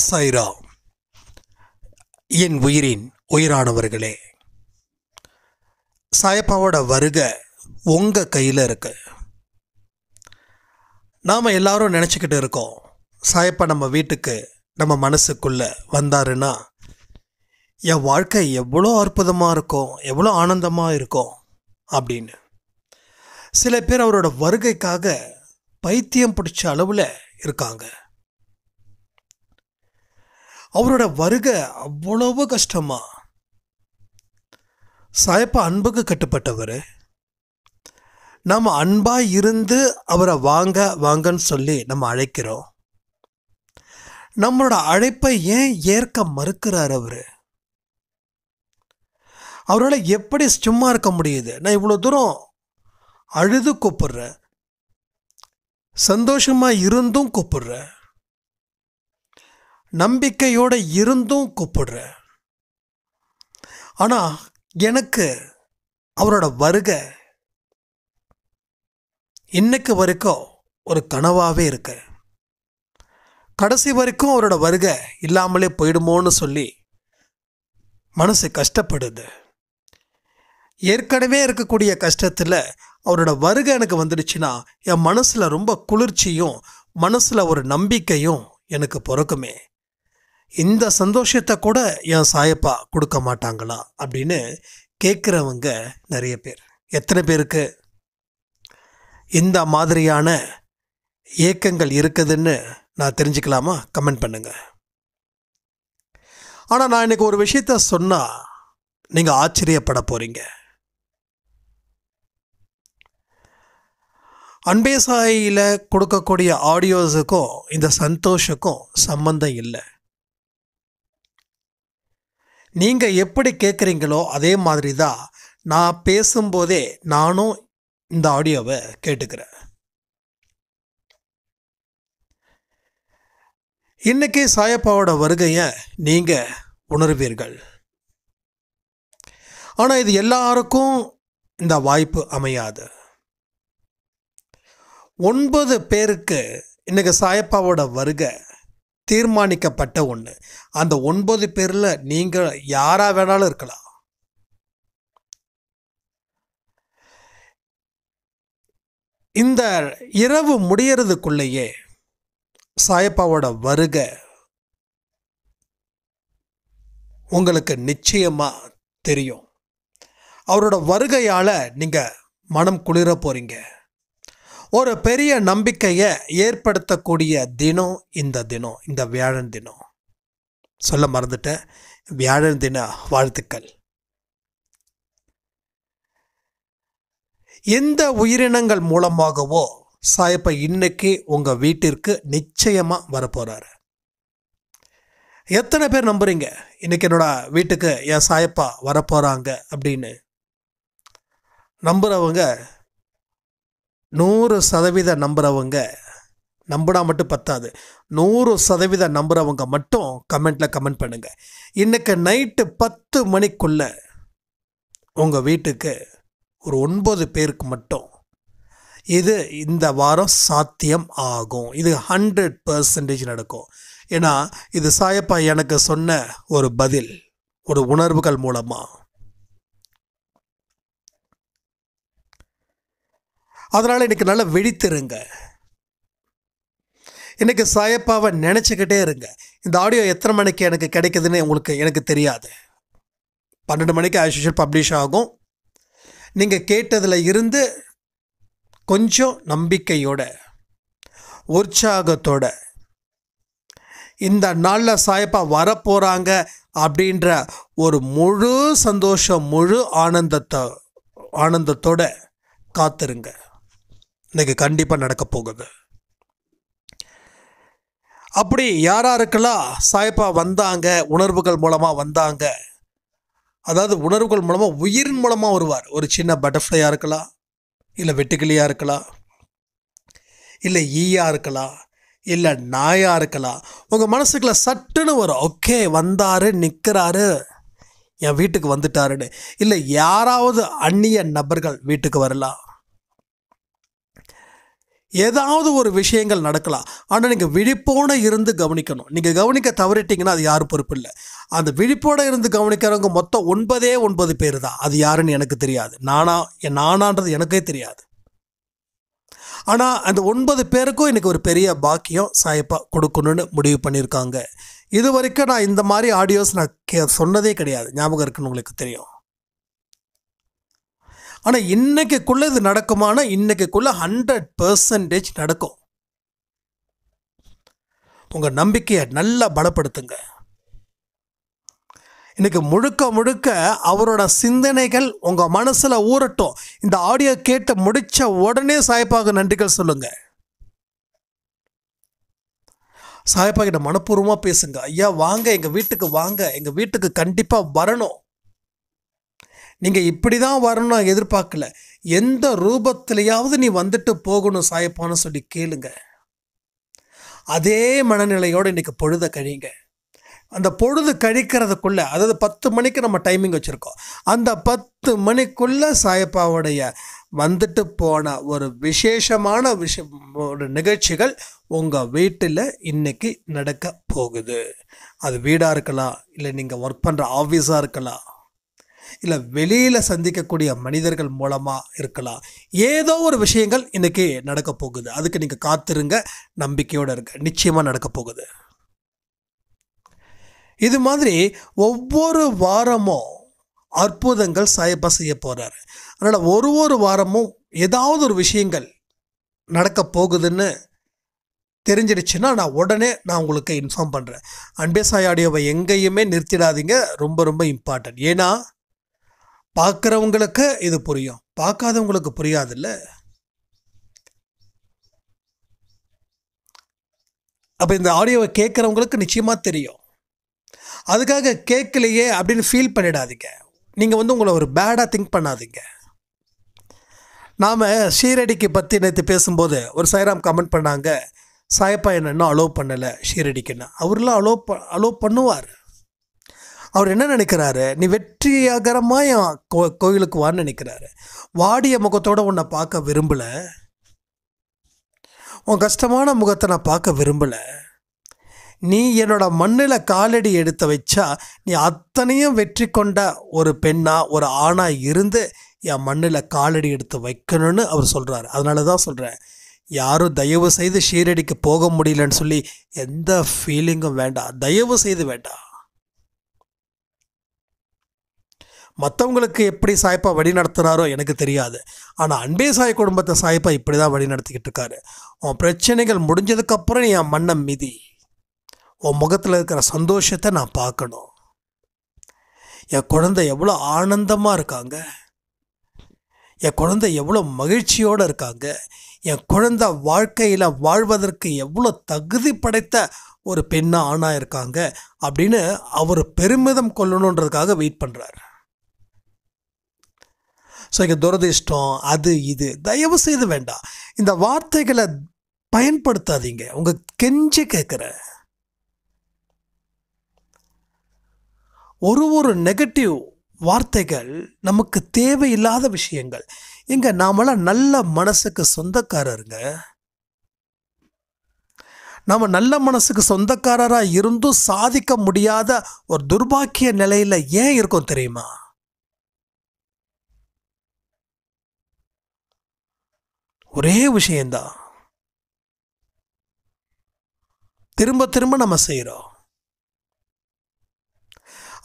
சைரா என் உயிரின் உயிரானவர்களே சாயப்பாவோட வருகை உங்கள் கையில் இருக்கு நாம் எல்லாரும் நினச்சிக்கிட்டு இருக்கோம் சாயப்பா நம்ம வீட்டுக்கு நம்ம மனசுக்குள்ளே வந்தாருன்னா என் வாழ்க்கை எவ்வளோ அற்புதமாக இருக்கும் எவ்வளோ ஆனந்தமாக இருக்கும் அப்படின்னு சில பேர் அவரோட வருகைக்காக பைத்தியம் பிடிச்ச அளவில் இருக்காங்க அவரோட வருகை அவ்வளவு கஷ்டமா சாயப்பா அன்புக்கு கட்டுப்பட்டவர் நாம் அன்பாக இருந்து அவரை வாங்க வாங்கன்னு சொல்லி நம்ம அழைக்கிறோம் நம்மளோட அழைப்பை ஏன் ஏற்க மறுக்கிறார் அவர் அவரால் எப்படி சும்மா இருக்க முடியுது நான் இவ்வளோ தூரம் அழுது கூப்பிடுறேன் சந்தோஷமாக இருந்தும் கூப்பிடுறேன் நம்பிக்கையோடு இருந்தும் கூப்பிடுறேன் ஆனால் எனக்கு அவரோட வருகை இன்றைக்கு வரைக்கும் ஒரு கனவாகவே இருக்கு கடைசி வரைக்கும் அவரோட வருகை இல்லாமலே போயிடுமோன்னு சொல்லி மனசு கஷ்டப்படுது ஏற்கனவே இருக்கக்கூடிய கஷ்டத்தில் அவரோட வருகை எனக்கு வந்துடுச்சுன்னா என் மனசில் ரொம்ப குளிர்ச்சியும் மனசில் ஒரு நம்பிக்கையும் எனக்கு பிறக்குமே இந்த சந்தோஷத்தை கூட என் சாயப்பா கொடுக்க மாட்டாங்களா அப்படின்னு கேட்குறவங்க நிறைய பேர் எத்தனை பேருக்கு இந்த மாதிரியான ஏக்கங்கள் இருக்குதுன்னு நான் தெரிஞ்சுக்கலாமா கமெண்ட் பண்ணுங்கள் ஆனால் நான் இன்றைக்கி ஒரு விஷயத்த சொன்னால் நீங்கள் ஆச்சரியப்பட போகிறீங்க அன்பே சாயில் கொடுக்கக்கூடிய ஆடியோஸுக்கும் இந்த சந்தோஷக்கும் சம்மந்தம் இல்லை நீங்கள் எப்படி கேட்குறீங்களோ அதே மாதிரி தான் நான் பேசும்போதே நானும் இந்த ஆடியோவை கேட்டுக்கிறேன் இன்றைக்கி சாயப்பாவோட வருகையை நீங்கள் உணர்வீர்கள் ஆனால் இது எல்லாருக்கும் இந்த வாய்ப்பு அமையாது ஒன்பது பேருக்கு இன்றைக்கி சாயப்பாவோட வருகை தீர்மானிக்கப்பட்ட ஒன்று அந்த ஒன்பது பேரில் நீங்கள் யாராக வேணாலும் இருக்கலாம் இந்த இரவு முடியறதுக்குள்ளேயே சாயப்பாவோட வருகை உங்களுக்கு நிச்சயமாக தெரியும் அவரோட வருகையால் நீங்கள் மனம் குளிர போகிறீங்க ஒரு பெரிய நம்பிக்கையை ஏற்படுத்தக்கூடிய தினம் இந்த தினம் இந்த வியாழன் தினம் சொல்ல மறந்துட்டேன் வியாழன் தின வாழ்த்துக்கள் எந்த உயிரினங்கள் மூலமாகவோ சாயப்பா இன்னைக்கு உங்கள் வீட்டிற்கு நிச்சயமாக வரப்போகிறாரு எத்தனை பேர் நம்புறீங்க இன்னைக்கு என்னோட வீட்டுக்கு என் சாயப்பா வரப்போகிறாங்க அப்படின்னு நம்புகிறவங்க நூறு சதவீத நம்புகிறவங்க நம்புனா மட்டும் பத்தாது நூறு சதவீத நம்புகிறவங்க மட்டும் கமெண்ட்டில் கமெண்ட் பண்ணுங்கள் இன்றைக்கு நைட்டு பத்து மணிக்குள்ளே உங்கள் வீட்டுக்கு ஒரு ஒன்பது பேருக்கு மட்டும் இது இந்த வாரம் சாத்தியம் ஆகும் இது ஹண்ட்ரட் பர்சன்டேஜ் நடக்கும் ஏன்னா இது சாயப்பா எனக்கு சொன்ன ஒரு பதில் ஒரு உணர்வுகள் மூலமாக அதனால் இன்றைக்கி நல்லா வெடித்துருங்க இன்றைக்கி சாயப்பாவை நினச்சிக்கிட்டே இருங்க இந்த ஆடியோ எத்தனை மணிக்கு எனக்கு கிடைக்குதுன்னு உங்களுக்கு எனக்கு தெரியாது பன்னெண்டு மணிக்கு ஆஸ் பப்ளிஷ் ஆகும் நீங்கள் கேட்டதில் இருந்து கொஞ்சம் நம்பிக்கையோட உற்சாகத்தோட இந்த நாளில் சாயப்பா வரப்போகிறாங்க அப்படின்ற ஒரு முழு சந்தோஷம் முழு ஆனந்தத்தை ஆனந்தத்தோட காத்துருங்க இன்றைக்கி கண்டிப்பாக நடக்க போகுது அப்படி யாராக யாருக்கெல்லாம் சாய்ப்பா வந்தாங்க உணர்வுகள் மூலமாக வந்தாங்க அதாவது உணர்வுகள் மூலமாக உயிரின் மூலமாக வருவார் ஒரு சின்ன பட்டர்ஃப்ளையாக இருக்கலாம் இல்லை வெட்டுக்கிளியாக இருக்கலாம் இல்லை ஈயாக இருக்கலாம் இல்லை நாயாக இருக்கலாம் உங்கள் மனசுக்குள்ள சட்டுன்னு வரும் ஓகே வந்தார் நிற்கிறாரு என் வீட்டுக்கு வந்துட்டாருன்னு இல்லை யாராவது அந்நிய நபர்கள் வீட்டுக்கு வரலாம் ஏதாவது ஒரு விஷயங்கள் நடக்கலாம் ஆனால் நீங்கள் விழிப்போடு இருந்து கவனிக்கணும் நீங்கள் கவனிக்க தவறிட்டிங்கன்னா அது யார் பொறுப்பு இல்லை அந்த விழிப்போடு இருந்து கவனிக்கிறவங்க மொத்தம் ஒன்பதே ஒன்பது பேர் தான் அது யாருன்னு எனக்கு தெரியாது நானா நானான்றது எனக்கே தெரியாது ஆனால் அந்த ஒன்பது பேருக்கும் எனக்கு ஒரு பெரிய பாக்கியம் சாயப்பா கொடுக்கணும்னு முடிவு பண்ணியிருக்காங்க இது வரைக்கும் நான் இந்த மாதிரி ஆடியோஸ் நான் கே சொன்னதே கிடையாது ஞாபகம் இருக்குன்னு உங்களுக்கு தெரியும் ஆனால் இன்றைக்குள்ளே இது நடக்குமானா இன்றைக்குள்ளே ஹண்ட்ரட் பர்சன்டேஜ் நடக்கும் உங்கள் நம்பிக்கையை நல்லா பலப்படுத்துங்க இன்றைக்கி முழுக்க முழுக்க அவரோட சிந்தனைகள் உங்கள் மனசில் ஊறட்டும் இந்த ஆடியோ கேட்டு முடித்த உடனே சாய்ப்பாக நன்றிகள் சொல்லுங்கள் சாயப்பா கிட்ட மனப்பூர்வமாக பேசுங்க ஐயா வாங்க எங்கள் வீட்டுக்கு வாங்க எங்கள் வீட்டுக்கு கண்டிப்பாக வரணும் நீங்கள் இப்படி தான் வரணும் நான் எதிர்பார்க்கல எந்த ரூபத்திலையாவது நீ வந்துட்டு போகணும் சாயப்பான்னு சொல்லி கேளுங்க அதே மனநிலையோடு இன்றைக்கி பொழுத கழிங்க அந்த பொழுது கழிக்கிறதுக்குள்ளே அதாவது பத்து மணிக்கு நம்ம டைமிங் வச்சுருக்கோம் அந்த பத்து மணிக்குள்ளே சாயப்பாவுடைய வந்துட்டு போன ஒரு விசேஷமான விஷ ஒரு நிகழ்ச்சிகள் உங்கள் வீட்டில் இன்றைக்கி நடக்க போகுது அது வீடாக இருக்கலாம் இல்லை நீங்கள் ஒர்க் பண்ணுற ஆஃபீஸாக இருக்கலாம் இல்லை வெளியில் சந்திக்கக்கூடிய மனிதர்கள் மூலமாக இருக்கலாம் ஏதோ ஒரு விஷயங்கள் இன்றைக்கி நடக்க போகுது அதுக்கு நீங்கள் காத்திருங்க நம்பிக்கையோடு இருங்க நிச்சயமாக நடக்க போகுது இது மாதிரி ஒவ்வொரு வாரமும் அற்புதங்கள் சாயப்பா செய்ய போகிறாரு அதனால் ஒரு ஒரு வாரமும் ஏதாவது ஒரு விஷயங்கள் நடக்க போகுதுன்னு தெரிஞ்சிடுச்சுன்னா நான் உடனே நான் உங்களுக்கு இன்ஃபார்ம் பண்ணுறேன் அன்பே சாய் ஆடியோவை எங்கேயுமே நிறுத்திடாதீங்க ரொம்ப ரொம்ப இம்பார்ட்டன்ட் ஏன்னா பார்க்குறவங்களுக்கு இது புரியும் பார்க்காதவங்களுக்கு புரியாதுல்ல அப்போ இந்த ஆடியோவை கேட்குறவங்களுக்கு நிச்சயமாக தெரியும் அதுக்காக கேட்கலையே அப்படின்னு ஃபீல் பண்ணிடாதீங்க நீங்கள் வந்து உங்களை ஒரு பேடாக திங்க் பண்ணாதீங்க நாம் ஷீரடிக்கு பற்றி நேற்று பேசும்போது ஒரு சாய்ராம் கமெண்ட் பண்ணாங்க சாயப்பா என்னென்னா அலோவ் பண்ணலை ஷீரடிக்குன்னு அவர்லாம் அலோவ் ப அலோவ் பண்ணுவார் அவர் என்ன நினைக்கிறாரு நீ வெற்றிகரமாக என் கோ கோயிலுக்கு வான்னு நினைக்கிறாரு வாடிய முகத்தோடு உன்னை பார்க்க விரும்பலை உன் கஷ்டமான முகத்தை நான் பார்க்க விரும்பலை நீ என்னோட மண்ணில் காலடி எடுத்து வச்சா நீ அத்தனையும் வெற்றி கொண்ட ஒரு பெண்ணாக ஒரு ஆணாக இருந்து என் மண்ணில் காலடி எடுத்து வைக்கணும்னு அவர் சொல்கிறார் அதனால தான் சொல்கிறேன் யாரும் தயவு செய்து ஷீரடிக்கு போக முடியலன்னு சொல்லி எந்த ஃபீலிங்கும் வேண்டாம் தயவு செய்து வேண்டாம் மற்றவங்களுக்கு எப்படி சாய்ப்பா வழி நடத்துனாரோ எனக்கு தெரியாது ஆனால் அன்பே சாய் குடும்பத்தை சாய்ப்பா இப்படி தான் வழி நடத்திக்கிட்டு இருக்காரு உன் பிரச்சனைகள் முடிஞ்சதுக்கப்புறம் என் மண்ணை மிதி உன் முகத்தில் இருக்கிற சந்தோஷத்தை நான் பார்க்கணும் என் குழந்தை எவ்வளோ ஆனந்தமாக இருக்காங்க என் குழந்தை எவ்வளோ மகிழ்ச்சியோடு இருக்காங்க என் குழந்தை வாழ்க்கையில் வாழ்வதற்கு எவ்வளோ தகுதி படைத்த ஒரு பெண்ணாக ஆணாக இருக்காங்க அப்படின்னு அவர் பெருமிதம் கொள்ளணுன்றதுக்காக வெயிட் பண்ணுறாரு ஸோ இங்கே துரதிர்ஷ்டம் அது இது தயவு செய்து வேண்டாம் இந்த வார்த்தைகளை பயன்படுத்தாதீங்க உங்கள் கெஞ்சி கேட்குற ஒரு ஒரு நெகட்டிவ் வார்த்தைகள் நமக்கு தேவையில்லாத விஷயங்கள் இங்கே நாமெல்லாம் நல்ல மனசுக்கு சொந்தக்காரருங்க நாம் நல்ல மனசுக்கு சொந்தக்காரராக இருந்தும் சாதிக்க முடியாத ஒரு துர்பாக்கிய நிலையில் ஏன் இருக்கும் தெரியுமா ஒரே விஷயந்தான் திரும்ப திரும்ப நம்ம செய்கிறோம்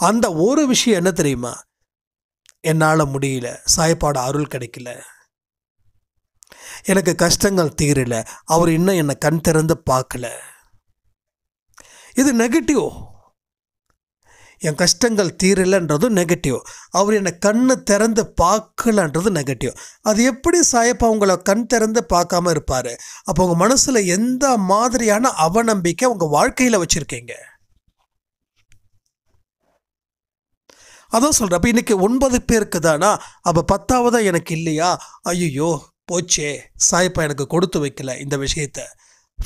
அந்த ஒரு விஷயம் என்ன தெரியுமா என்னால் முடியல சாயப்பாடு அருள் கிடைக்கல எனக்கு கஷ்டங்கள் தீரலை அவர் இன்னும் என்னை கண் திறந்து பார்க்கல இது நெகட்டிவ் என் கஷ்டங்கள் தீரலைன்றதும் நெகட்டிவ் அவர் என்னை கண்ணு திறந்து பார்க்கலன்றது நெகட்டிவ் அது எப்படி சாயப்பா உங்களை கண் திறந்து பார்க்காம இருப்பார் அப்போ உங்கள் மனசில் எந்த மாதிரியான அவநம்பிக்கை உங்கள் வாழ்க்கையில் வச்சுருக்கீங்க அதான் சொல்கிறேன் அப்போ இன்றைக்கி ஒன்பது பேருக்கு தானா அப்போ பத்தாவதா எனக்கு இல்லையா ஐயோ போச்சே சாயப்பா எனக்கு கொடுத்து வைக்கல இந்த விஷயத்தை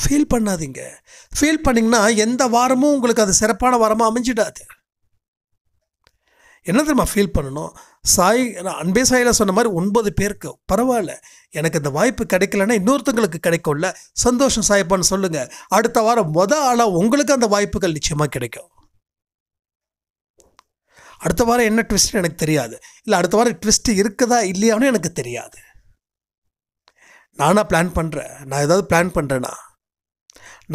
ஃபீல் பண்ணாதீங்க ஃபீல் பண்ணிங்கன்னா எந்த வாரமும் உங்களுக்கு அது சிறப்பான வாரமாக அமைஞ்சிடாது என்ன தெரியுமா ஃபீல் பண்ணணும் சாய் அன்பே சாயில் சொன்ன மாதிரி ஒன்பது பேருக்கு பரவாயில்ல எனக்கு இந்த வாய்ப்பு கிடைக்கலன்னா இன்னொருத்தங்களுக்கு கிடைக்கும்ல சந்தோஷம் சாய்ப்பான்னு சொல்லுங்கள் அடுத்த வாரம் மொதல் ஆளாக உங்களுக்கு அந்த வாய்ப்புகள் நிச்சயமாக கிடைக்கும் அடுத்த வாரம் என்ன ட்விஸ்ட்னு எனக்கு தெரியாது இல்லை அடுத்த வாரம் ட்விஸ்ட் இருக்குதா இல்லையானு எனக்கு தெரியாது நானாக பிளான் பண்ணுறேன் நான் ஏதாவது பிளான் பண்ணுறேன்னா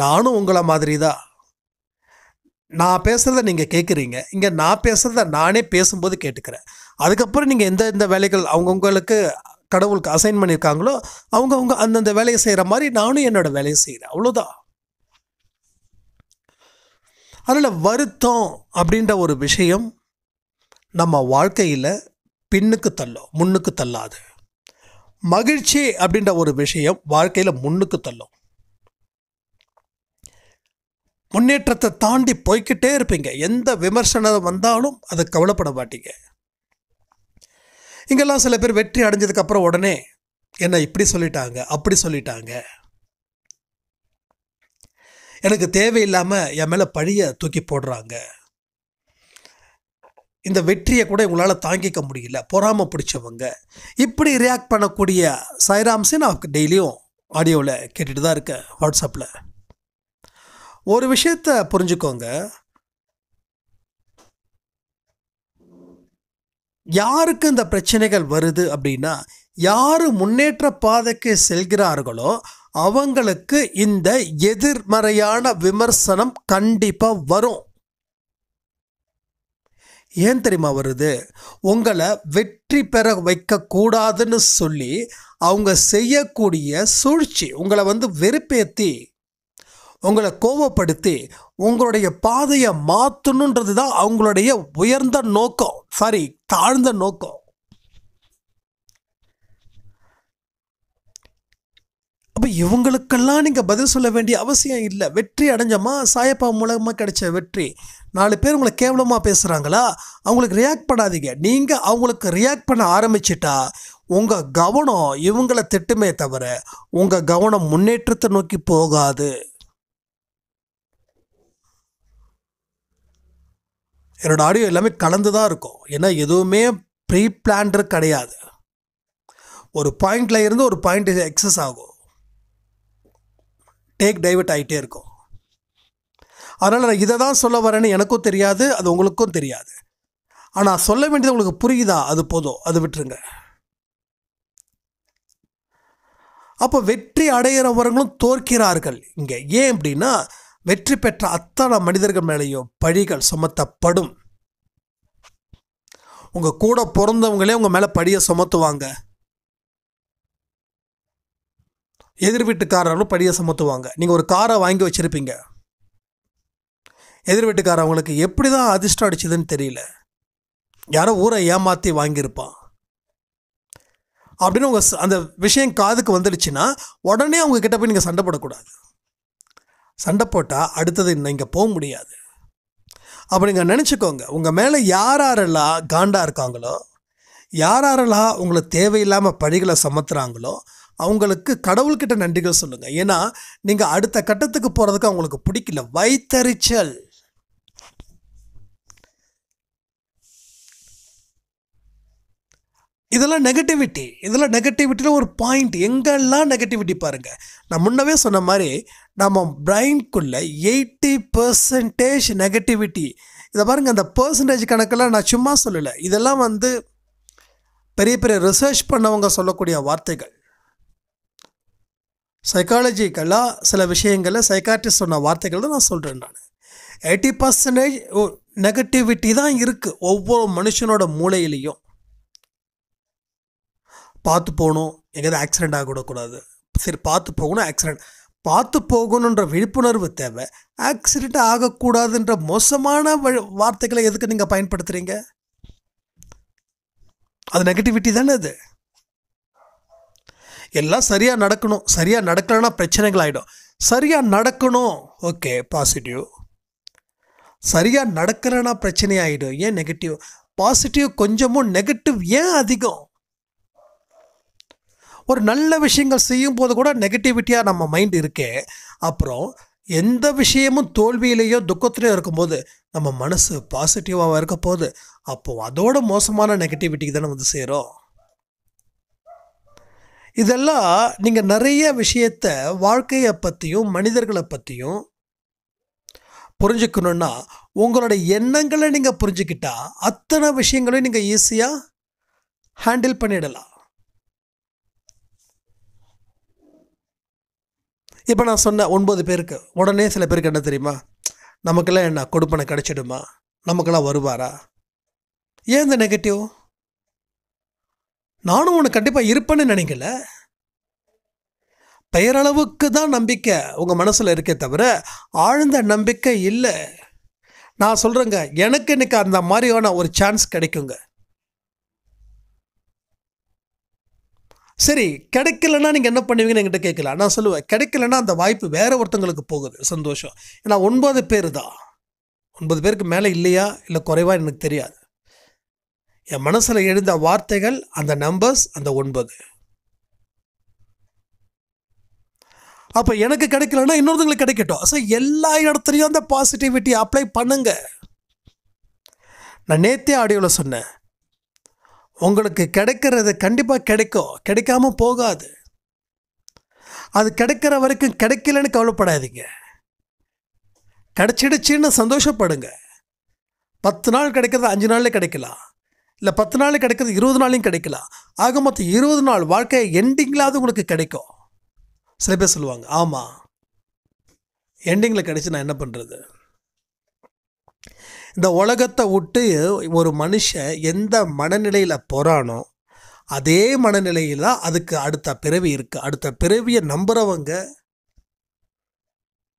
நானும் உங்களை மாதிரி தான் நான் பேசுகிறத நீங்கள் கேட்குறீங்க இங்கே நான் பேசுகிறத நானே பேசும்போது கேட்டுக்கிறேன் அதுக்கப்புறம் நீங்கள் எந்த எந்த வேலைகள் அவங்கவுங்களுக்கு கடவுளுக்கு அசைன் பண்ணியிருக்காங்களோ அவங்கவுங்க அந்தந்த வேலையை செய்கிற மாதிரி நானும் என்னோடய வேலையை செய்கிறேன் அவ்வளோதான் அதனால் வருத்தம் அப்படின்ற ஒரு விஷயம் நம்ம வாழ்க்கையில் பின்னுக்கு தள்ளும் முன்னுக்கு தள்ளாது மகிழ்ச்சி அப்படின்ற ஒரு விஷயம் வாழ்க்கையில் முன்னுக்கு தள்ளும் முன்னேற்றத்தை தாண்டி போய்கிட்டே இருப்பீங்க எந்த விமர்சனம் வந்தாலும் அதை கவலைப்பட மாட்டீங்க இங்கெல்லாம் சில பேர் வெற்றி அடைஞ்சதுக்கப்புறம் உடனே என்ன இப்படி சொல்லிட்டாங்க அப்படி சொல்லிட்டாங்க எனக்கு தேவையில்லாமல் என் மேலே பழியை தூக்கி போடுறாங்க இந்த வெற்றியை கூட உங்களால் தாங்கிக்க முடியல பொறாமல் பிடிச்சவங்க இப்படி ரியாக்ட் பண்ணக்கூடிய சைராம்ஸை நான் டெய்லியும் ஆடியோவில் கேட்டுட்டு தான் இருக்கேன் வாட்ஸ்அப்பில் ஒரு விஷயத்த புரிஞ்சுக்கோங்க யாருக்கு இந்த பிரச்சனைகள் வருது அப்படின்னா யார் முன்னேற்ற பாதைக்கு செல்கிறார்களோ அவங்களுக்கு இந்த எதிர்மறையான விமர்சனம் கண்டிப்பாக வரும் ஏன் தெரியுமா வருது உங்களை வெற்றி பெற வைக்கக்கூடாதுன்னு சொல்லி அவங்க செய்யக்கூடிய சூழ்ச்சி உங்களை வந்து வெறுப்பேற்றி உங்களை கோவப்படுத்தி உங்களுடைய பாதையை மாற்றணுன்றது தான் அவங்களுடைய உயர்ந்த நோக்கம் சாரி தாழ்ந்த நோக்கம் அப்போ இவங்களுக்கெல்லாம் நீங்கள் பதில் சொல்ல வேண்டிய அவசியம் இல்லை வெற்றி அடைஞ்சோமா சாயப்பா மூலமாக கிடைச்ச வெற்றி நாலு பேர் உங்களை கேவலமாக பேசுகிறாங்களா அவங்களுக்கு ரியாக்ட் பண்ணாதீங்க நீங்கள் அவங்களுக்கு ரியாக்ட் பண்ண ஆரம்பிச்சிட்டா உங்கள் கவனம் இவங்களை திட்டுமே தவிர உங்கள் கவனம் முன்னேற்றத்தை நோக்கி போகாது என்னோடய ஆடியோ எல்லாமே கலந்து தான் இருக்கும் ஏன்னா எதுவுமே ப்ரீ பிளான்டர் கிடையாது ஒரு பாயிண்டில் இருந்து ஒரு பாயிண்ட் எக்ஸஸ் ஆகும் டேக் டைவர்ட் ஆகிட்டே இருக்கும் அதனால் நான் இதை தான் சொல்ல வரேன்னு எனக்கும் தெரியாது அது உங்களுக்கும் தெரியாது ஆனால் சொல்ல வேண்டியது உங்களுக்கு புரியுதா அது போதும் அது விட்டுருங்க அப்போ வெற்றி அடைகிறவர்களும் தோற்கிறார்கள் இங்கே ஏன் அப்படின்னா வெற்றி பெற்ற அத்தனை மனிதர்கள் மேலேயும் பழிகள் சுமத்தப்படும் உங்கள் கூட பிறந்தவங்களே உங்கள் மேலே படியை சுமத்துவாங்க எதிர் வீட்டுக்காரர்களும் படியை சுமத்துவாங்க நீங்கள் ஒரு காரை வாங்கி வச்சுருப்பீங்க எதிர் வீட்டுக்காரவங்களுக்கு எப்படி தான் அதிர்ஷ்டம் அடிச்சதுன்னு தெரியல யாரோ ஊரை ஏமாற்றி வாங்கியிருப்பான் அப்படின்னு உங்கள் அந்த விஷயம் காதுக்கு வந்துடுச்சுன்னா உடனே அவங்க கிட்ட போய் நீங்கள் சண்டை போடக்கூடாது சண்டை போட்டால் அடுத்தது இங்கே போக முடியாது அப்படிங்க நீங்கள் நினச்சிக்கோங்க உங்கள் மேலே யார் யாரெல்லாம் காண்டாக இருக்காங்களோ யார் யாரெல்லாம் உங்களை தேவையில்லாமல் பழிகளை சமத்துறாங்களோ அவங்களுக்கு கடவுள்கிட்ட நன்றிகள் சொல்லுங்கள் ஏன்னா நீங்கள் அடுத்த கட்டத்துக்கு போகிறதுக்கு அவங்களுக்கு பிடிக்கல வைத்தறிச்சல் இதெல்லாம் நெகட்டிவிட்டி இதெல்லாம் நெகட்டிவிட்டியில் ஒரு பாயிண்ட் எங்கெல்லாம் நெகட்டிவிட்டி பாருங்கள் நான் முன்னவே சொன்ன மாதிரி நம்ம பிரைன்குள்ளே எயிட்டி பர்சன்டேஜ் நெகட்டிவிட்டி இதை பாருங்கள் அந்த பர்சன்டேஜ் கணக்கெல்லாம் நான் சும்மா சொல்லலை இதெல்லாம் வந்து பெரிய பெரிய ரிசர்ச் பண்ணவங்க சொல்லக்கூடிய வார்த்தைகள் சைக்காலஜிக்கலாக சில விஷயங்களை சைக்காட்ரிஸ்ட் சொன்ன வார்த்தைகள் தான் நான் சொல்கிறேன் நான் எயிட்டி பர்சன்டேஜ் நெகட்டிவிட்டி தான் இருக்குது ஒவ்வொரு மனுஷனோட மூளையிலையும் பார்த்து போகணும் எங்கேயாவது ஆக்சிடெண்ட் ஆகக்கூடக்கூடாது சரி பார்த்து போகணும் ஆக்சிடெண்ட் பார்த்து போகணுன்ற விழிப்புணர்வு தேவை ஆக்சிடெண்ட் ஆகக்கூடாதுன்ற மோசமான வார்த்தைகளை எதுக்கு நீங்கள் பயன்படுத்துகிறீங்க அது நெகட்டிவிட்டி தானே அது எல்லாம் சரியாக நடக்கணும் சரியாக நடக்கலைன்னா பிரச்சனைகள் ஆகிடும் சரியாக நடக்கணும் ஓகே பாசிட்டிவ் சரியாக நடக்கலைன்னா பிரச்சனை ஆகிடும் ஏன் நெகட்டிவ் பாசிட்டிவ் கொஞ்சமும் நெகட்டிவ் ஏன் அதிகம் ஒரு நல்ல விஷயங்கள் செய்யும் போது கூட நெகட்டிவிட்டியாக நம்ம மைண்ட் இருக்கே அப்புறம் எந்த விஷயமும் தோல்வியிலேயோ துக்கத்திலேயோ இருக்கும்போது நம்ம மனசு பாசிட்டிவாக இருக்க போது அப்போது அதோட மோசமான நெகட்டிவிட்டிக்கு தானே வந்து சேரும் இதெல்லாம் நீங்கள் நிறைய விஷயத்த வாழ்க்கையை பற்றியும் மனிதர்களை பற்றியும் புரிஞ்சுக்கணுன்னா உங்களோட எண்ணங்களை நீங்கள் புரிஞ்சுக்கிட்டால் அத்தனை விஷயங்களையும் நீங்கள் ஈஸியாக ஹேண்டில் பண்ணிடலாம் இப்போ நான் சொன்ன ஒன்பது பேருக்கு உடனே சில பேருக்கு என்ன தெரியுமா நமக்கெல்லாம் என்ன கொடுப்பனை கிடைச்சிடுமா நமக்கெல்லாம் வருவாரா ஏன் இந்த நெகட்டிவ் நானும் உனக்கு கண்டிப்பாக இருப்பேன்னு நினைக்கல பெயரளவுக்கு தான் நம்பிக்கை உங்கள் மனசில் இருக்கே தவிர ஆழ்ந்த நம்பிக்கை இல்லை நான் சொல்கிறேங்க எனக்கு இன்றைக்கி அந்த மாதிரியான ஒரு சான்ஸ் கிடைக்குங்க சரி கிடைக்கலன்னா நீங்கள் என்ன பண்ணுவீங்கன்னு என்கிட்ட கேட்கல நான் சொல்லுவேன் கிடைக்கலன்னா அந்த வாய்ப்பு வேறு ஒருத்தங்களுக்கு போகுது சந்தோஷம் ஏன்னா ஒன்பது பேர் தான் ஒன்பது பேருக்கு மேலே இல்லையா இல்லை குறைவா எனக்கு தெரியாது என் மனசில் எழுந்த வார்த்தைகள் அந்த நம்பர்ஸ் அந்த ஒன்பது அப்போ எனக்கு கிடைக்கலன்னா இன்னொருத்தங்களுக்கு கிடைக்கட்டும் ஸோ எல்லா இடத்துலையும் அந்த பாசிட்டிவிட்டி அப்ளை பண்ணுங்க நான் நேத்தே ஆடியோவில் சொன்னேன் உங்களுக்கு கிடைக்கிறது கண்டிப்பாக கிடைக்கும் கிடைக்காம போகாது அது கிடைக்கிற வரைக்கும் கிடைக்கலன்னு கவலைப்படாதீங்க கிடச்சிடுச்சின்னு சந்தோஷப்படுங்க பத்து நாள் கிடைக்கிறது அஞ்சு நாளில் கிடைக்கலாம் இல்லை பத்து நாள் கிடைக்கிறது இருபது நாளையும் கிடைக்கலாம் ஆக மொத்தம் இருபது நாள் வாழ்க்கை எண்டிங்கிலாவது உங்களுக்கு கிடைக்கும் சில பேர் சொல்லுவாங்க ஆமாம் எண்டிங்கில் கிடைச்சி நான் என்ன பண்ணுறது இந்த உலகத்தை விட்டு ஒரு மனுஷன் எந்த மனநிலையில் போகிறானோ அதே மனநிலையில் தான் அதுக்கு அடுத்த பிறவி இருக்குது அடுத்த பிறவியை நம்புகிறவங்க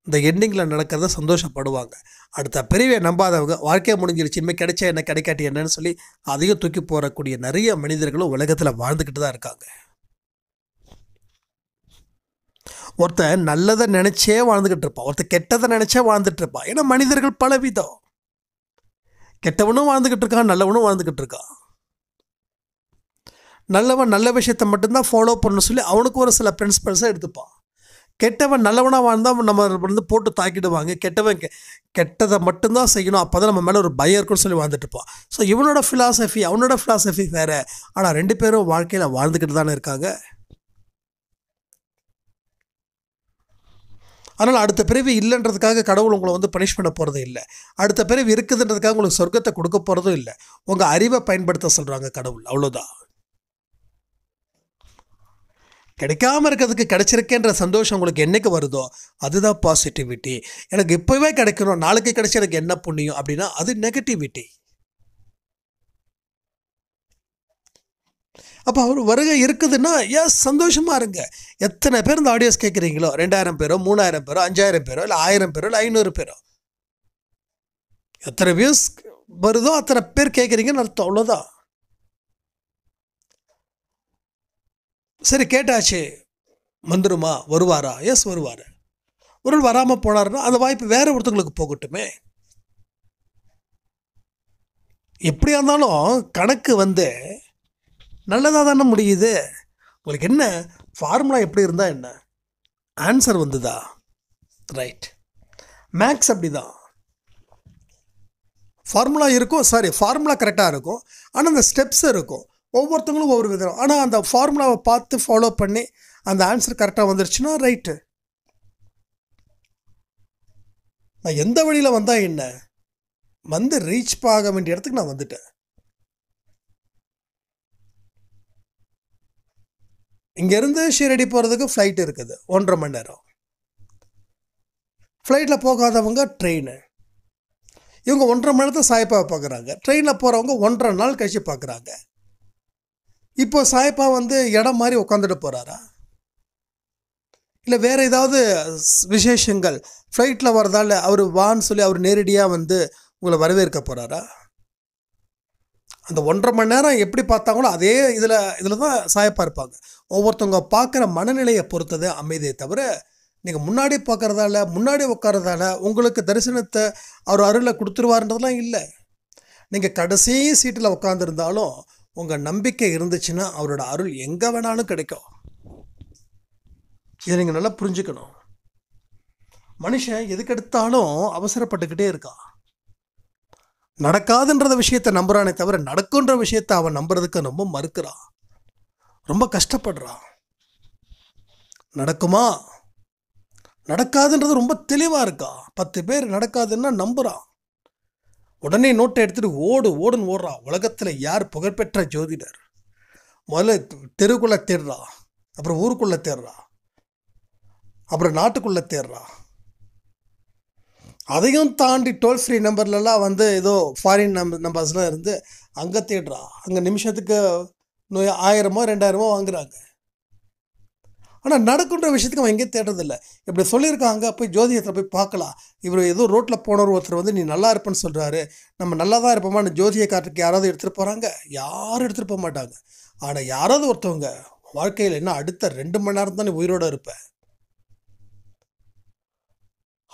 இந்த எண்டிங்கில் நடக்கிறத சந்தோஷப்படுவாங்க அடுத்த பிறவியை நம்பாதவங்க வாழ்க்கை முடிஞ்சிருச்சு இனிமேல் கிடைச்சா என்ன கிடைக்காட்டி என்னன்னு சொல்லி அதையும் தூக்கி போகக்கூடிய நிறைய மனிதர்களும் உலகத்தில் வாழ்ந்துக்கிட்டு தான் இருக்காங்க ஒருத்தன் நல்லதை நினச்சே வாழ்ந்துக்கிட்டு இருப்பான் ஒருத்தர் கெட்டதை நினச்சே வாழ்ந்துட்டு இருப்பான் ஏன்னா மனிதர்கள் பலவிதம் கெட்டவனும் வாழ்ந்துக்கிட்டு இருக்கான் நல்லவனும் வாழ்ந்துக்கிட்டு இருக்கான் நல்லவன் நல்ல விஷயத்த மட்டும்தான் ஃபாலோ பண்ண சொல்லி அவனுக்கு ஒரு சில பிரின்சிபல்ஸாக எடுத்துப்பான் கெட்டவன் நல்லவனாக வாழ்ந்தால் நம்ம வந்து போட்டு தாக்கிடுவாங்க கெட்டவன் கெ கெட்டதை மட்டும்தான் செய்யணும் அப்போ தான் நம்ம மேலே ஒரு பயம் இருக்குன்னு சொல்லி வாழ்ந்துட்டுப்பான் ஸோ இவனோட ஃபிலாசபி அவனோட ஃபிலாசபி வேறு ஆனால் ரெண்டு பேரும் வாழ்க்கையில் வாழ்ந்துக்கிட்டு தானே இருக்காங்க ஆனால் அடுத்த பிறவி இல்லைன்றதுக்காக கடவுள் உங்களை வந்து பனிஷ் பண்ண போகிறதும் இல்லை அடுத்த பிறவி இருக்குதுன்றதுக்காக உங்களுக்கு சொர்க்கத்தை கொடுக்க போகிறதும் இல்லை உங்கள் அறிவை பயன்படுத்த சொல்கிறாங்க கடவுள் அவ்வளோதான் கிடைக்காம இருக்கிறதுக்கு கிடைச்சிருக்கேன்ற சந்தோஷம் உங்களுக்கு என்றைக்கு வருதோ அதுதான் பாசிட்டிவிட்டி எனக்கு இப்போவே கிடைக்கணும் நாளைக்கு கிடைச்சி எனக்கு என்ன புண்ணியம் அப்படின்னா அது நெகட்டிவிட்டி அப்போ அவர் வருகை இருக்குதுன்னா எஸ் சந்தோஷமாக இருங்க எத்தனை பேர் இந்த ஆடியோஸ் கேட்குறீங்களோ ரெண்டாயிரம் பேரோ மூணாயிரம் பேரோ அஞ்சாயிரம் பேரோ இல்லை ஆயிரம் பேரோ இல்லை ஐநூறு பேரோ எத்தனை வியூஸ் வருதோ அத்தனை பேர் கேட்குறீங்கன்னு அர்த்தம் அவ்வளோதான் சரி கேட்டாச்சு வந்துருமா வருவாரா எஸ் வருவார் ஒரு வராமல் போனாருன்னா அந்த வாய்ப்பு வேறு ஒருத்தவங்களுக்கு போகட்டுமே எப்படியா இருந்தாலும் கணக்கு வந்து நல்லதாக தானே முடியுது உங்களுக்கு என்ன ஃபார்முலா எப்படி இருந்தால் என்ன ஆன்சர் வந்துதா ரைட் மேக்ஸ் அப்படி தான் ஃபார்முலா இருக்கும் சாரி ஃபார்முலா கரெக்டாக இருக்கும் ஆனால் அந்த ஸ்டெப்ஸ் இருக்கும் ஒவ்வொருத்தங்களும் ஒவ்வொரு விதம் ஆனால் அந்த ஃபார்முலாவை பார்த்து ஃபாலோ பண்ணி அந்த ஆன்சர் கரெக்டாக வந்துருச்சுன்னா ரைட்டு நான் எந்த வழியில் வந்தால் என்ன வந்து ரீச் ஆக வேண்டிய இடத்துக்கு நான் வந்துட்டேன் இங்கேருந்து ஷீரடி போகிறதுக்கு ஃப்ளைட் இருக்குது ஒன்றரை மணி நேரம் ஃப்ளைட்டில் போகாதவங்க ட்ரெயின் இவங்க ஒன்றரை மணி நேரத்தை சாய்ப்பாவை பார்க்குறாங்க ட்ரெயினில் போகிறவங்க ஒன்றரை நாள் கழித்து பார்க்குறாங்க இப்போ சாய்ப்பா வந்து இடம் மாதிரி உட்காந்துட்டு போகிறாரா இல்லை வேறு ஏதாவது விசேஷங்கள் ஃப்ளைட்டில் வரதால் அவர் வான்னு சொல்லி அவர் நேரடியாக வந்து உங்களை வரவேற்க போகிறாரா அந்த ஒன்றரை மணி நேரம் எப்படி பார்த்தாங்களோ அதே இதில் இதில் தான் சாயப்பாக இருப்பாங்க ஒவ்வொருத்தவங்க பார்க்குற மனநிலையை பொறுத்தது அமைதியை தவிர நீங்கள் முன்னாடி பார்க்குறதால முன்னாடி உட்காரதால உங்களுக்கு தரிசனத்தை அவர் அருளை கொடுத்துருவார்ன்றதெல்லாம் இல்லை நீங்கள் கடைசி சீட்டில் உட்காந்துருந்தாலும் உங்கள் நம்பிக்கை இருந்துச்சுன்னா அவரோட அருள் எங்கே வேணாலும் கிடைக்கும் இதை நீங்கள் நல்லா புரிஞ்சுக்கணும் மனுஷன் எதுக்கெடுத்தாலும் அவசரப்பட்டுக்கிட்டே இருக்கான் நடக்காதுன்றத விஷயத்த நம்புறானே தவிர நடக்குன்ற விஷயத்த அவன் நம்புறதுக்கு ரொம்ப மறுக்கிறான் ரொம்ப கஷ்டப்படுறான் நடக்குமா நடக்காதுன்றது ரொம்ப தெளிவாக இருக்கா பத்து பேர் நடக்காதுன்னா நம்புகிறான் உடனே நோட்டை எடுத்துகிட்டு ஓடு ஓடுன்னு ஓடுறான் உலகத்தில் யார் புகழ்பெற்ற ஜோதிடர் முதல்ல தெருக்குள்ளே தேடுறா அப்புறம் ஊருக்குள்ளே தேடுறா அப்புறம் நாட்டுக்குள்ளே தேடுறா அதையும் தாண்டி டோல் ஃப்ரீ நம்பர்லலாம் வந்து ஏதோ ஃபாரின் நம்ப நம்பர்ஸ்லாம் இருந்து அங்கே தேடுறா அங்கே நிமிஷத்துக்கு நோய் ஆயிரமோ ரெண்டாயிரமோ வாங்குறாங்க ஆனால் நடக்குன்ற விஷயத்துக்கு அவன் எங்கேயும் தேடுறதில்ல இப்படி சொல்லியிருக்காங்க போய் ஜோதியத்தில் போய் பார்க்கலாம் இவர் ஏதோ ரோட்டில் போனவர் ஒருத்தர் வந்து நீ நல்லா இருப்பேன்னு சொல்கிறாரு நம்ம நல்லா தான் இருப்போமான்னு காட்டுக்கு யாராவது எடுத்துகிட்டு போகிறாங்க யாரும் எடுத்துகிட்டு போக மாட்டாங்க ஆனால் யாராவது ஒருத்தவங்க வாழ்க்கையில் என்ன அடுத்த ரெண்டு மணி நேரம் தானே உயிரோடு இருப்பேன்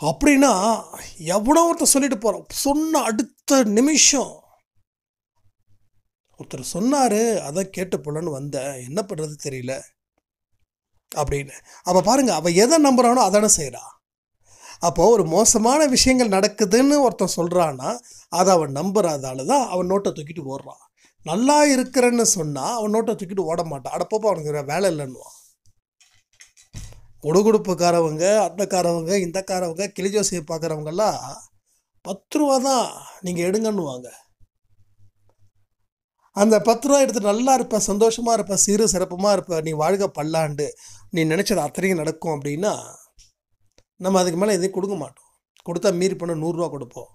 அப்படின்னா எவ்வளோ ஒருத்தர் சொல்லிட்டு போகிறான் சொன்ன அடுத்த நிமிஷம் ஒருத்தர் சொன்னார் அதை கேட்டு போலன்னு வந்தேன் என்ன பண்ணுறது தெரியல அப்படின்னு அப்போ பாருங்கள் அவள் எதை நம்புகிறானோ அதானே செய்கிறான் அப்போது ஒரு மோசமான விஷயங்கள் நடக்குதுன்னு ஒருத்தன் சொல்கிறான்னா அதை அவன் நம்புறதால தான் அவன் நோட்டை தூக்கிட்டு ஓடுறான் நல்லா இருக்கிறேன்னு சொன்னால் அவன் நோட்டை தூக்கிட்டு ஓட மாட்டான் அடப்பப்போ அவனுக்கு வேலை இல்லைன்னுவான் கொடுகுடுப்புக்காரவங்க அட்டைக்காரவங்க இந்தக்காரவங்க கிளிஜோசியை பார்க்குறவங்கெல்லாம் பத்து ரூபா தான் நீங்கள் எடுங்கன்னுவாங்க அந்த பத்து ரூபா எடுத்து நல்லா இருப்ப சந்தோஷமாக இருப்ப சீரு சிறப்பமாக இருப்ப நீ வாழ்க பல்லாண்டு நீ நினச்சது அத்தனையும் நடக்கும் அப்படின்னா நம்ம அதுக்கு மேலே எதையும் கொடுக்க மாட்டோம் கொடுத்தா மீறி பண்ண நூறுரூவா கொடுப்போம்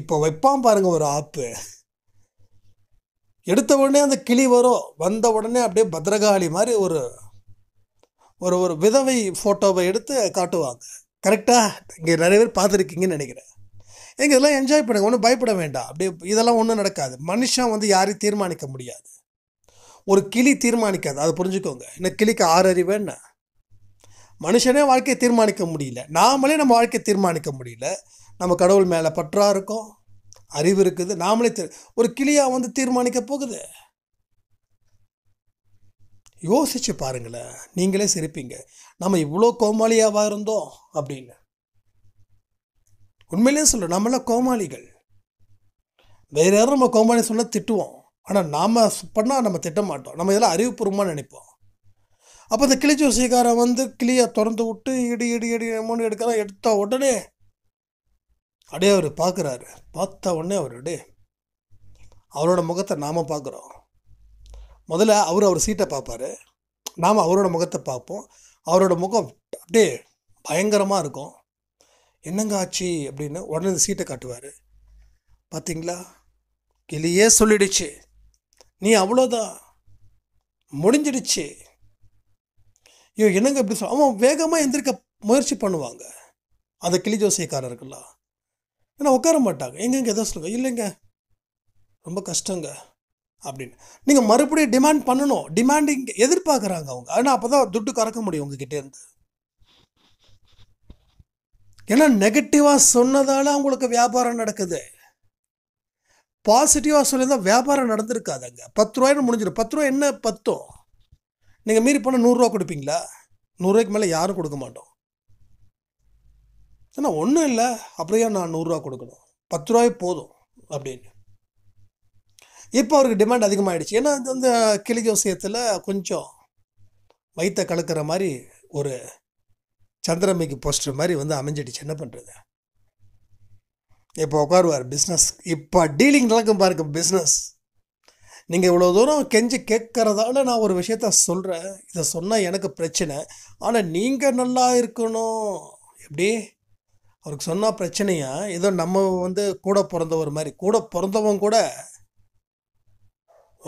இப்போ வைப்பான் பாருங்கள் ஒரு ஆப்பு எடுத்த உடனே அந்த கிளி வரும் வந்த உடனே அப்படியே பத்ரகாளி மாதிரி ஒரு ஒரு ஒரு விதவை ஃபோட்டோவை எடுத்து காட்டுவாங்க கரெக்டாக இங்கே நிறைய பேர் பார்த்துருக்கீங்கன்னு நினைக்கிறேன் எங்கள் இதெல்லாம் என்ஜாய் பண்ணுங்கள் ஒன்றும் பயப்பட வேண்டாம் அப்படியே இதெல்லாம் ஒன்றும் நடக்காது மனுஷன் வந்து யாரையும் தீர்மானிக்க முடியாது ஒரு கிளி தீர்மானிக்காது அதை புரிஞ்சுக்கோங்க என்ன கிளிக்கு ஆறு அறிவு என்ன மனுஷனே வாழ்க்கையை தீர்மானிக்க முடியல நாமளே நம்ம வாழ்க்கையை தீர்மானிக்க முடியல நம்ம கடவுள் மேலே பற்றாக இருக்கோம் அறிவு இருக்குது நாமளே ஒரு கிளியாக வந்து தீர்மானிக்க போகுது யோசித்து பாருங்களேன் நீங்களே சிரிப்பீங்க நம்ம இவ்வளோ கோமாளியாவாக இருந்தோம் அப்படின்னு உண்மையிலே சொல்கிறோம் நம்மளாம் கோமாளிகள் வேறு யாரும் நம்ம கோமாளி சொல்ல திட்டுவோம் ஆனால் நாம் பண்ணால் நம்ம திட்ட மாட்டோம் நம்ம இதெல்லாம் அறிவுபூர்வமாக நினைப்போம் அப்போ இந்த கிளிச்சி ஜோசியக்காரன் வந்து கிளியை திறந்து விட்டு இடி இடி இடி மூணு எடுக்கிறான் எடுத்த உடனே அப்படியே அவர் பார்க்குறாரு பார்த்த உடனே அவர் அப்படியே அவரோட முகத்தை நாம் பார்க்குறோம் முதல்ல அவர் அவர் சீட்டை பார்ப்பார் நாம் அவரோட முகத்தை பார்ப்போம் அவரோட முகம் அப்படியே பயங்கரமாக இருக்கும் என்னங்க ஆச்சு அப்படின்னு உடனே இந்த சீட்டை காட்டுவார் பார்த்தீங்களா கிளியே சொல்லிடுச்சு நீ அவ்வளோதான் முடிஞ்சிடுச்சு ஐயோ என்னங்க இப்படி சொல் அவன் வேகமாக எந்திரிக்க முயற்சி பண்ணுவாங்க அந்த கிளி இருக்குல்ல ஏன்னா உட்கார மாட்டாங்க எங்கெங்க எதோ சொல்லுங்கள் இல்லைங்க ரொம்ப கஷ்டங்க அப்படின்னு நீங்கள் மறுபடியும் டிமாண்ட் பண்ணணும் டிமாண்டிங் எதிர்பார்க்குறாங்க அவங்க ஆனால் அப்போ தான் துட்டு கறக்க முடியும் இருந்து ஏன்னா நெகட்டிவாக சொன்னதால் அவங்களுக்கு வியாபாரம் நடக்குது பாசிட்டிவாக சொல்லியிருந்தால் வியாபாரம் நடந்திருக்காது அங்கே பத்து ரூபாய்னு முடிஞ்சிடும் பத்து ரூபா என்ன பத்தும் நீங்கள் மீறி போனால் நூறுரூவா கொடுப்பீங்களா நூறுரூவாய்க்கு மேலே யாரும் கொடுக்க மாட்டோம் ஏன்னா ஒன்றும் இல்லை அப்படியே நான் நூறுரூவா கொடுக்கணும் பத்து ரூபாய் போதும் அப்படின்னு இப்போ அவருக்கு டிமாண்ட் அதிகமாகிடுச்சு ஏன்னா அது வந்து விஷயத்தில் கொஞ்சம் வயிற்ற கலக்கிற மாதிரி ஒரு சந்திரமைக்கு போஸ்டர் மாதிரி வந்து அமைஞ்சிடுச்சு என்ன பண்ணுறது இப்போ உட்காருவார் பிஸ்னஸ் இப்போ டீலிங் நடக்கும் பாருங்க பிஸ்னஸ் நீங்கள் இவ்வளோ தூரம் கெஞ்சி கேட்குறதால நான் ஒரு விஷயத்த சொல்கிறேன் இதை சொன்னால் எனக்கு பிரச்சனை ஆனால் நீங்கள் நல்லா இருக்கணும் எப்படி அவருக்கு சொன்னால் பிரச்சனையா ஏதோ நம்ம வந்து கூட பிறந்தவர் மாதிரி கூட பிறந்தவங்க கூட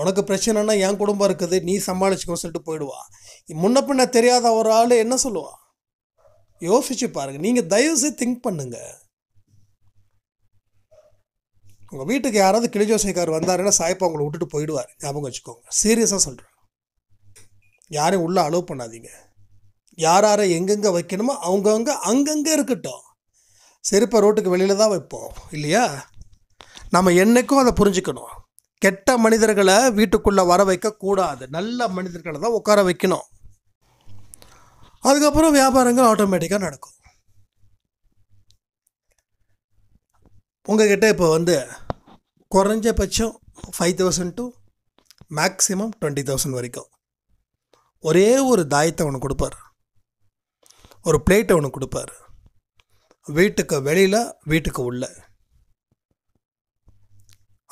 உனக்கு பிரச்சனைனா என் குடும்பம் இருக்குது நீ சமாளிச்சுக்கோ சொல்லிட்டு போயிடுவா முன்ன பின்ன தெரியாத ஒரு ஆள் என்ன சொல்லுவா யோசிச்சு பாருங்கள் நீங்கள் தயவுசெய்து திங்க் பண்ணுங்கள் உங்கள் வீட்டுக்கு யாராவது கிளிஜோசைக்கார் வந்தாருன்னா சாய்ப்பா உங்களை விட்டுட்டு போயிடுவார் ஞாபகம் வச்சுக்கோங்க சீரியஸா சொல்றேன் யாரையும் உள்ளே அலோவ் பண்ணாதீங்க யார் யாரை எங்கெங்கே வைக்கணுமோ அவங்கவுங்க அங்கங்கே இருக்கட்டும் செருப்பை ரோட்டுக்கு வெளியில் தான் வைப்போம் இல்லையா நம்ம என்னைக்கும் அதை புரிஞ்சுக்கணும் கெட்ட மனிதர்களை வீட்டுக்குள்ளே வர வைக்கக்கூடாது நல்ல மனிதர்களை தான் உட்கார வைக்கணும் அதுக்கப்புறம் வியாபாரங்கள் ஆட்டோமேட்டிக்காக நடக்கும் உங்ககிட்ட இப்போ வந்து குறைஞ்சபட்சம் five thousand to maximum twenty thousand வரைக்கும் ஒரே ஒரு தாயத்தை ஒன்று கொடுப்பார் ஒரு பிளேட்டை ஒன்று கொடுப்பார் வீட்டுக்கு வெளியில் வீட்டுக்கு உள்ளே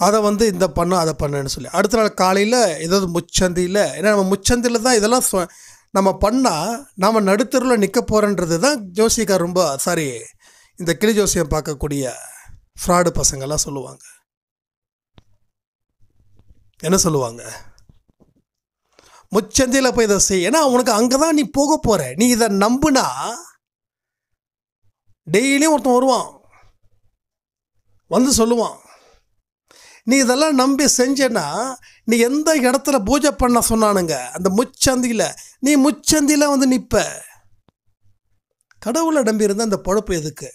அதை வந்து இந்த பண்ண அதை பண்ணுன்னு சொல்லி அடுத்த நாள் காலையில் ஏதாவது முச்சந்தியில் ஏன்னா நம்ம முச்சந்தியில் தான் இதெல்லாம் நம்ம பண்ணால் நாம் நடுத்தருவில் நிற்க போகிறன்றது தான் ஜோசியக்கார் ரொம்ப சாரி இந்த கிளி ஜோசியம் பார்க்கக்கூடிய ஃப்ராடு பசங்கள்லாம் சொல்லுவாங்க என்ன சொல்லுவாங்க முச்சந்தியில் போய் இதை செய் ஏன்னா உனக்கு அங்கே தான் நீ போக போகிற நீ இதை நம்புனா டெய்லியும் ஒருத்தன் வருவான் வந்து சொல்லுவான் நீ இதெல்லாம் நம்பி செஞ்சேன்னா நீ எந்த இடத்துல பூஜை பண்ண சொன்னானுங்க அந்த முச்சந்தியில் நீ முச்சந்தியில் வந்து நிற்ப கடவுளை நம்பியிருந்த அந்த பொழப்பு எதுக்கு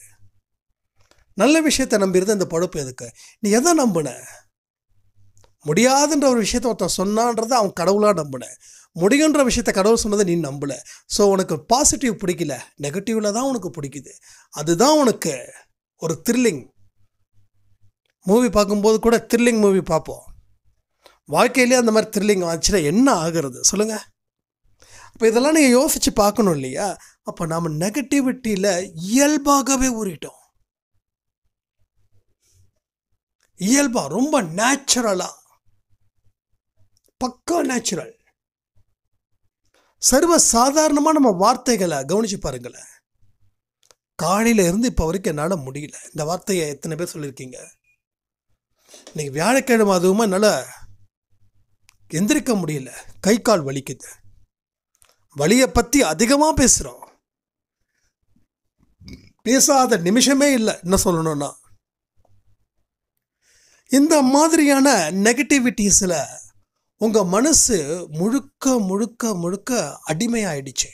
நல்ல விஷயத்தை நம்பியிருந்த அந்த பொழப்பு எதுக்கு நீ எதை நம்பின முடியாதுன்ற ஒரு விஷயத்த ஒருத்தன் சொன்னான்றதை அவன் கடவுளாக நம்பினேன் முடியுன்ற விஷயத்த கடவுள் சொன்னதை நீ நம்பலை ஸோ உனக்கு பாசிட்டிவ் பிடிக்கல நெகட்டிவில் தான் உனக்கு பிடிக்குது அதுதான் உனக்கு ஒரு த்ரில்லிங் மூவி பார்க்கும்போது கூட த்ரில்லிங் மூவி பார்ப்போம் வாழ்க்கையிலே அந்த மாதிரி த்ரில்லிங் வந்துச்சுன்னா என்ன ஆகிறது சொல்லுங்கள் அப்போ இதெல்லாம் நீங்கள் யோசித்து பார்க்கணும் இல்லையா அப்போ நாம் நெகட்டிவிட்டியில் இயல்பாகவே ஊறிட்டோம் இயல்பாக ரொம்ப நேச்சுரலாக பக்கா நேச்சுரல் சர்வ சாதாரணமாக நம்ம வார்த்தைகளை கவனித்து பாருங்களேன் காலையில் இருந்து இப்போ வரைக்கும் என்னால் முடியல இந்த வார்த்தையை எத்தனை பேர் சொல்லியிருக்கீங்க இன்னைக்கு வியாழக்கிழமை அதுவும் என்னால் எந்திரிக்க முடியல கை கால் வலிக்குது வழியை பற்றி அதிகமாக பேசுகிறோம் பேசாத நிமிஷமே இல்லை என்ன சொல்லணும்னா இந்த மாதிரியான நெகட்டிவிட்டிஸில் உங்கள் மனசு முழுக்க முழுக்க முழுக்க அடிமையாயிடுச்சு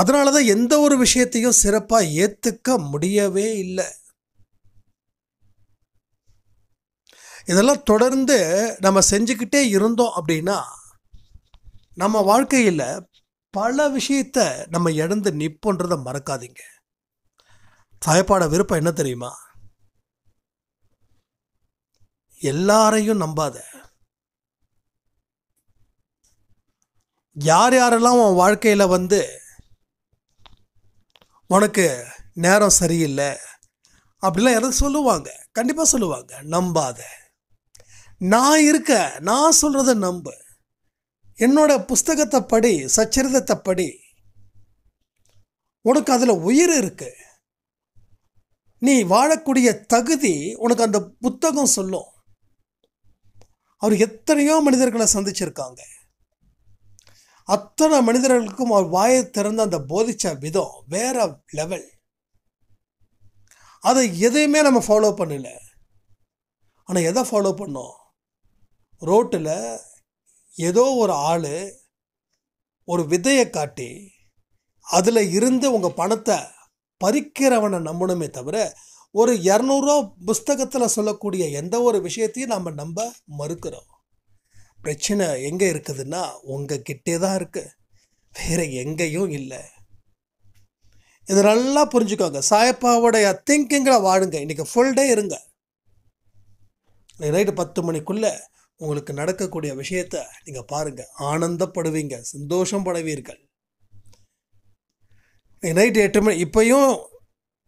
அதனால தான் எந்த ஒரு விஷயத்தையும் சிறப்பாக ஏற்றுக்க முடியவே இல்லை இதெல்லாம் தொடர்ந்து நம்ம செஞ்சுக்கிட்டே இருந்தோம் அப்படின்னா நம்ம வாழ்க்கையில் பல விஷயத்த நம்ம இழந்து நிற்போன்றதை மறக்காதீங்க தாய்ப்பாட விருப்பம் என்ன தெரியுமா எல்லாரையும் நம்பாத யார் யாரெல்லாம் உன் வாழ்க்கையில் வந்து உனக்கு நேரம் சரியில்லை அப்படிலாம் எதாவது சொல்லுவாங்க கண்டிப்பாக சொல்லுவாங்க நம்பாத நான் இருக்க நான் சொல்கிறத நம்பு என்னோட புஸ்தகத்தை படி சச்சரிதத்தை படி உனக்கு அதில் உயிர் இருக்கு நீ வாழக்கூடிய தகுதி உனக்கு அந்த புத்தகம் சொல்லும் அவர் எத்தனையோ மனிதர்களை சந்திச்சிருக்காங்க அத்தனை மனிதர்களுக்கும் அவர் வாயை திறந்து அந்த போதிச்ச விதம் வேற லெவல் அதை எதையுமே நம்ம ஃபாலோ பண்ணல ஆனால் எதை ஃபாலோ பண்ணோம் ரோட்டில் ஏதோ ஒரு ஆள் ஒரு விதையை காட்டி அதில் இருந்து உங்கள் பணத்தை பறிக்கிறவனை நம்பணுமே தவிர ஒரு இரநூறுவா புஸ்தகத்தில் சொல்லக்கூடிய எந்த ஒரு விஷயத்தையும் நம்ம நம்ப மறுக்கிறோம் பிரச்சனை எங்கே இருக்குதுன்னா உங்கள் கிட்டே தான் இருக்குது வேறு எங்கேயும் இல்லை இதை நல்லா புரிஞ்சுக்கோங்க சாயப்பாவுடைய திங்கிங்கில் வாழுங்க இன்றைக்கி ஃபுல் டே இருங்க நைட்டு பத்து மணிக்குள்ளே உங்களுக்கு நடக்கக்கூடிய விஷயத்தை நீங்கள் பாருங்கள் ஆனந்தப்படுவீங்க சந்தோஷம் படுவீர்கள் நைட்டு எட்டு மணி இப்போயும்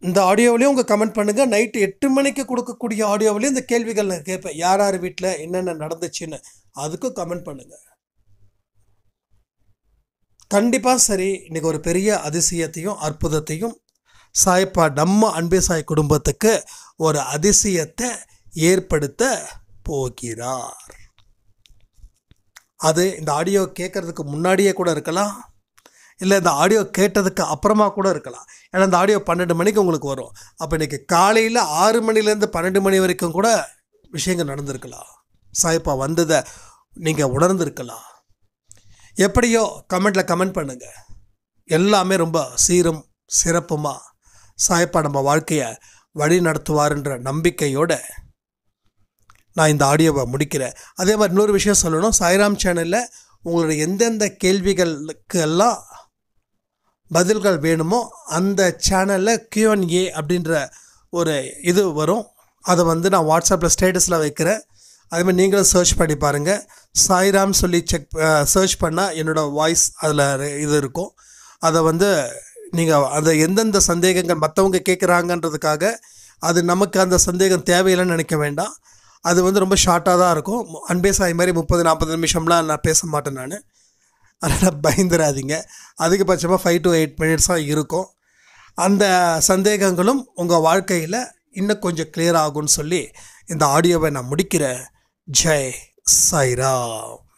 இந்த ஆடியோவிலையும் உங்கள் கமெண்ட் பண்ணுங்கள் நைட்டு எட்டு மணிக்கு கொடுக்கக்கூடிய ஆடியோவிலையும் இந்த கேள்விகள் நான் கேட்பேன் யார் யார் வீட்டில் என்னென்ன நடந்துச்சுன்னு அதுக்கும் கமெண்ட் பண்ணுங்கள் கண்டிப்பாக சரி இன்றைக்கி ஒரு பெரிய அதிசயத்தையும் அற்புதத்தையும் சாய்ப்பா நம்ம அன்பே சாய் குடும்பத்துக்கு ஒரு அதிசயத்தை ஏற்படுத்த போகிறார் அது இந்த ஆடியோ கேட்குறதுக்கு முன்னாடியே கூட இருக்கலாம் இல்லை இந்த ஆடியோ கேட்டதுக்கு அப்புறமா கூட இருக்கலாம் ஏன்னா இந்த ஆடியோ பன்னெண்டு மணிக்கு உங்களுக்கு வரும் அப்போ இன்றைக்கி காலையில் ஆறு மணிலேருந்து பன்னெண்டு மணி வரைக்கும் கூட விஷயங்கள் நடந்திருக்கலாம் சாய்ப்பா வந்ததை நீங்கள் உணர்ந்துருக்கலாம் எப்படியோ கமெண்ட்டில் கமெண்ட் பண்ணுங்கள் எல்லாமே ரொம்ப சீரும் சிறப்புமாக சாய்ப்பா நம்ம வாழ்க்கையை வழி நடத்துவார்ன்ற நம்பிக்கையோடு நான் இந்த ஆடியோவை முடிக்கிறேன் அதே மாதிரி இன்னொரு விஷயம் சொல்லணும் சாய்ராம் சேனலில் உங்களுடைய எந்தெந்த கேள்விகளுக்கு எல்லாம் பதில்கள் வேணுமோ அந்த சேனலில் ஏ அப்படின்ற ஒரு இது வரும் அதை வந்து நான் வாட்ஸ்அப்பில் ஸ்டேட்டஸில் வைக்கிறேன் அதேமாதிரி நீங்களும் சர்ச் பண்ணி பாருங்கள் சாய்ராம் சொல்லி செக் சர்ச் பண்ணால் என்னோடய வாய்ஸ் அதில் இது இருக்கும் அதை வந்து நீங்கள் அந்த எந்தெந்த சந்தேகங்கள் மற்றவங்க கேட்குறாங்கன்றதுக்காக அது நமக்கு அந்த சந்தேகம் தேவையில்லைன்னு நினைக்க வேண்டாம் அது வந்து ரொம்ப ஷார்ட்டாக தான் இருக்கும் அன்பேஸ் ஆகி மாதிரி முப்பது நாற்பது நிமிஷம்லாம் நான் பேச மாட்டேன் நான் அதனால் பயந்துடாதீங்க அதிகபட்சமாக ஃபைவ் டு எயிட் மினிட்ஸாக இருக்கும் அந்த சந்தேகங்களும் உங்கள் வாழ்க்கையில் இன்னும் கொஞ்சம் கிளியர் ஆகும்னு சொல்லி இந்த ஆடியோவை நான் முடிக்கிறேன் ஜெய் சாய்ராம்